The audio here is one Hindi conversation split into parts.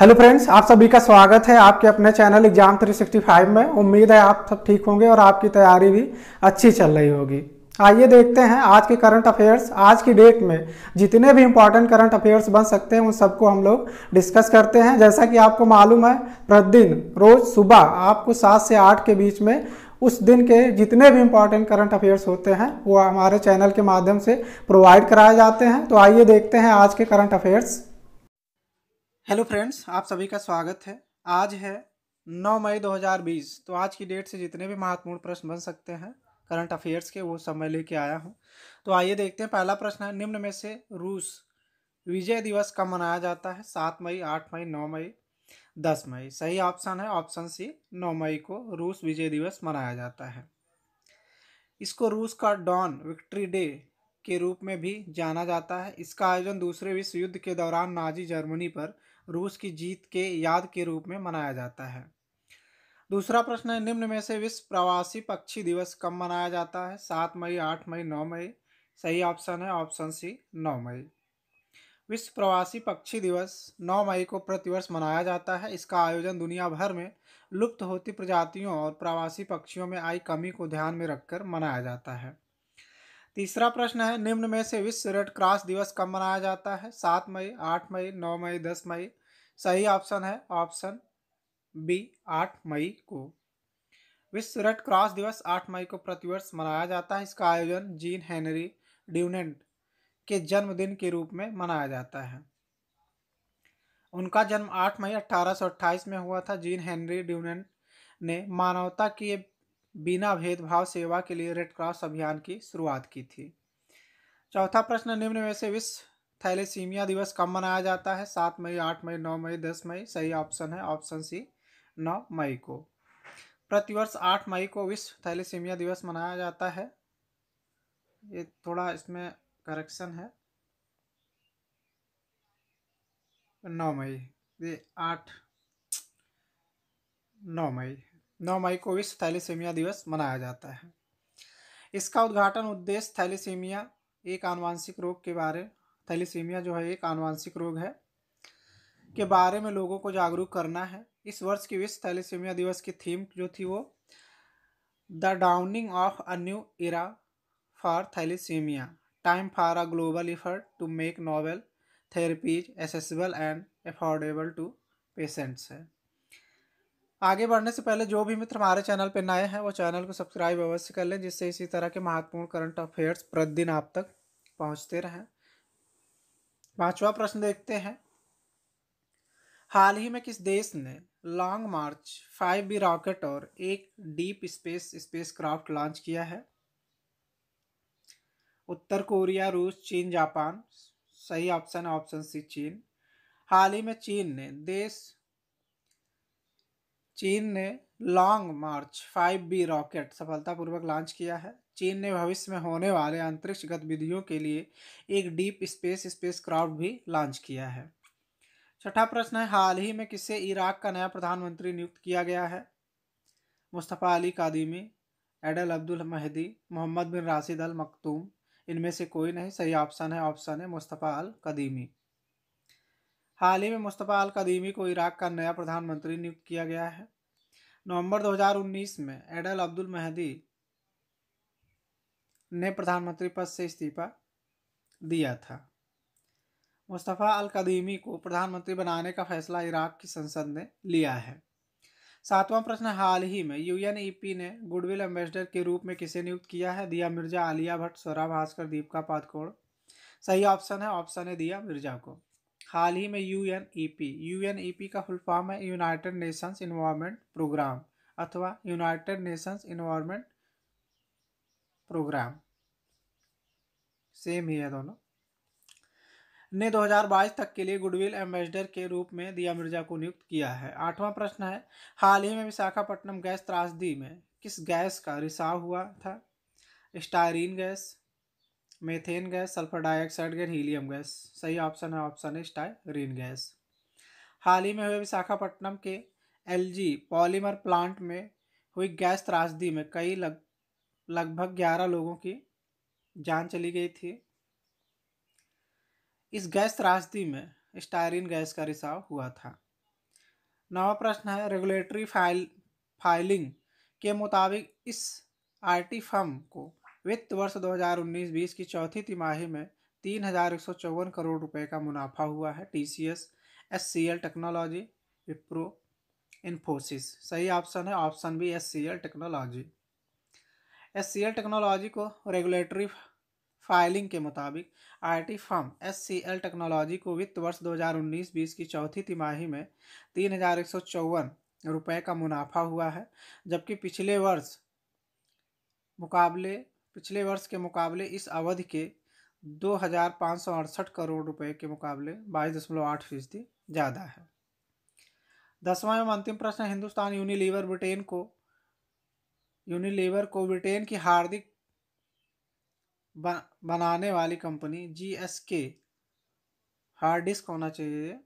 हेलो फ्रेंड्स आप सभी का स्वागत है आपके अपने चैनल एग्जाम 365 में उम्मीद है आप सब ठीक होंगे और आपकी तैयारी भी अच्छी चल रही होगी आइए देखते हैं आज के करंट अफेयर्स आज की डेट में जितने भी इंपॉर्टेंट करंट अफेयर्स बन सकते हैं उन सबको हम लोग डिस्कस करते हैं जैसा कि आपको मालूम है प्रतिदिन रोज सुबह आपको सात से आठ के बीच में उस दिन के जितने भी इंपॉर्टेंट करंट अफेयर्स होते हैं वो हमारे चैनल के माध्यम से प्रोवाइड कराए जाते हैं तो आइए देखते हैं आज के करंट अफेयर्स हेलो फ्रेंड्स आप सभी का स्वागत है आज है 9 मई 2020 तो आज की डेट से जितने भी महत्वपूर्ण प्रश्न बन सकते हैं करंट अफेयर्स के वो सब मैं लेके आया हूँ तो आइए देखते हैं पहला प्रश्न है निम्न में से रूस विजय दिवस कब मनाया जाता है सात मई आठ मई नौ मई दस मई सही ऑप्शन है ऑप्शन सी नौ मई को रूस विजय दिवस मनाया जाता है इसको रूस का डॉन विक्ट्री डे के रूप में भी जाना जाता है इसका आयोजन दूसरे विश्व युद्ध के दौरान नाजी जर्मनी पर रूस की जीत के याद के रूप में मनाया जाता है दूसरा प्रश्न है निम्न में से विश्व प्रवासी पक्षी दिवस कब मनाया जाता है सात मई आठ मई नौ मई सही ऑप्शन है ऑप्शन सी नौ मई विश्व प्रवासी पक्षी दिवस नौ मई को प्रतिवर्ष मनाया जाता है इसका आयोजन दुनिया भर में लुप्त होती प्रजातियों और प्रवासी पक्षियों में आई कमी को ध्यान में रखकर मनाया जाता है तीसरा प्रश्न है निम्न में से विश्व रेड क्रॉस दिवस कब मनाया जाता है सात मई आठ मई नौ मई दस मई सही ऑप्शन है ऑप्शन बी आठ मई को विश्व रेड क्रॉस दिवस आठ मई को प्रतिवर्ष मनाया जाता है इसका आयोजन जीन हेनरी ड्यूनेंट के जन्मदिन के रूप में मनाया जाता है उनका जन्म आठ मई 1828 में हुआ था जीन हेनरी ड्यूनेंट ने मानवता की बिना भेदभाव सेवा के लिए रेड क्रॉस अभियान की शुरुआत की थी चौथा प्रश्न निम्न में से विश्व थैलेसीमिया दिवस कब मनाया जाता है सात मई आठ मई नौ मई दस मई सही ऑप्शन है ऑप्शन सी नौ मई को प्रतिवर्ष आठ मई को विश्व थैलेसीमिया दिवस मनाया जाता है ये थोड़ा इसमें करेक्शन है नौ मई ये आठ नौ मई नौ मई को विश्व थैलीसीमिया दिवस मनाया जाता है इसका उद्घाटन उद्देश्य थैलीसीमिया एक आनुवांशिक रोग के बारे थैलीसीमिया जो है एक आनुवांशिक रोग है के बारे में लोगों को जागरूक करना है इस वर्ष की विश्व थैलीसीमिया दिवस की थीम जो थी वो the dawning of a new era for thalassaemia time for a global effort to make novel therapies accessible and affordable to patients है आगे बढ़ने से पहले जो भी मित्र हमारे चैनल पर नए हैं वो चैनल को सब्सक्राइब अवश्य कर लें जिससे इसी तरह के महत्वपूर्ण करंट अफेयर्स प्रतिदिन आप तक पहुँचते रहें पाँचवा प्रश्न देखते हैं हाल ही में किस देश ने Long March five B rocket और एक डीप स्पेस क्राफ्ट लॉन्च किया है उत्तर कोरिया रूस चीन जापान सही ऑप्शन है ऑप्शन सी चीन हाल ही में चीन ने देश चीन ने लॉन्ग मार्च 5B रॉकेट सफलतापूर्वक लॉन्च किया है चीन ने भविष्य में होने वाले अंतरिक्ष गतिविधियों के लिए एक डीप स्पेस स्पेस क्राफ्ट भी लॉन्च किया है छठा प्रश्न है हाल ही में किससे इराक का नया प्रधानमंत्री नियुक्त किया गया है मुस्तफ़ा अली कादिमी एडल अब्दुल महदी मोहम्मद बिन राशिद अल मखतूम इनमें से कोई नहीं सही ऑप्शन है ऑप्शन है मुस्तफ़ा अल कदीमी हाल ही में मुस्तफ़ा अल कदीमी को इराक का नया प्रधानमंत्री नियुक्त किया गया है नवंबर 2019 में एडल अब्दुल महदी ने प्रधानमंत्री पद से इस्तीफा दिया था मुस्तफ़ा अल कदीमी को प्रधानमंत्री बनाने का फैसला इराक की संसद ने लिया है सातवां प्रश्न हाल ही में यूएनईपी ने गुडविल एम्बेसडर के रूप में किसे नियुक्त किया है दिया मिर्जा आलिया भट्ट स्वरा भास्कर दीपिका पादकोड़ सही ऑप्शन है ऑप्शन है दिया मिर्जा को हाल ही में U N E P U N E P का फुल फॉर्म है यूनाइटेड नेशंस इन्वायरमेंट प्रोग्राम अथवा United Nations environment programme same ही है दोनों ने 2022 तक के लिए गुडविल एम्बेसडर के रूप में दिया मिर्जा को नियुक्त किया है आठवां प्रश्न है हाल ही में विशाखापट्टनम गैस त्रासदी में किस गैस का रिसाव हुआ था styrene gas methane gas sulphur dioxide gas helium gas सही ऑप्शन है ऑप्शन है स्टाइल ग्रीन गैस हाल ही में हुए विशाखापट्टनम के एलजी पॉलीमर प्लांट में हुई गैस त्रासदी में कई लग लगभग ग्यारह लोगों की जान चली गई थी इस गैस त्रासदी में स्टायरीन गैस का रिसाव हुआ था नवा प्रश्न है रेगुलेटरी फाइल फाइलिंग के मुताबिक इस आर्टी को वित्त वर्ष 2019-20 की चौथी तिमाही में तीन हजार एक सौ चौवन करोड़ रुपए का मुनाफा हुआ है T C S S C L technology Wipro Infosys सही ऑप्शन है option B S C L technology S C L technology को रेगुलेटरी फाइलिंग के मुताबिक IT firm S C L technology को वित्त वर्ष 2019-20 की चौथी तिमाही में तीन हजार एक सौ चौवन रुपये का मुनाफा हुआ है जबकि पिछले वर्ष मुकाबले पिछले वर्ष के मुकाबले इस अवधि के दो हजार पाँच सौ अड़सठ करोड़ रुपए के मुकाबले बाईस दशमलव आठ फीसदी ज़्यादा है दसवां एवं अंतिम प्रश्न हिंदुस्तान यूनिलीवर ब्रिटेन को यूनिलीवर को ब्रिटेन की हार्दिक बनाने वाली company G S K hard disk होना चाहिए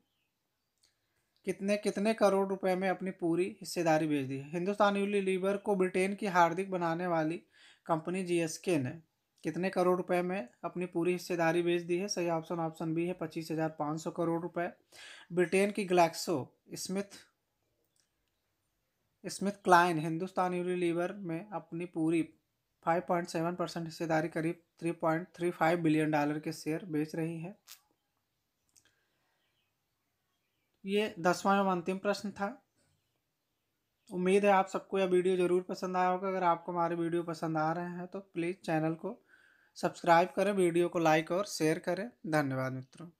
कितने कितने करोड़ रुपए में अपनी पूरी हिस्सेदारी बेच दी हिंदुस्तान यूनिलीवर को ब्रिटेन की हार्दिक बनाने वाली कंपनी के ने कितने करोड़ रुपए में अपनी पूरी हिस्सेदारी बेच दी है सही ऑप्शन ऑप्शन बी है पच्चीस हज़ार पाँच सौ करोड़ रुपए ब्रिटेन की Glaxo Smith Smith Kline Hindustan Unilever में अपनी पूरी फाइव पॉइंट सेवन परसेंट हिस्सेदारी करीब three three point five billion dollar के शेयर बेच रही है ये दसवां एवं अंतिम प्रश्न था उम्मीद है आप सबको यह वीडियो ज़रूर पसंद आया होगा अगर आपको हमारे वीडियो पसंद आ रहे हैं तो प्लीज़ चैनल को सब्सक्राइब करें वीडियो को लाइक और शेयर करें धन्यवाद मित्रों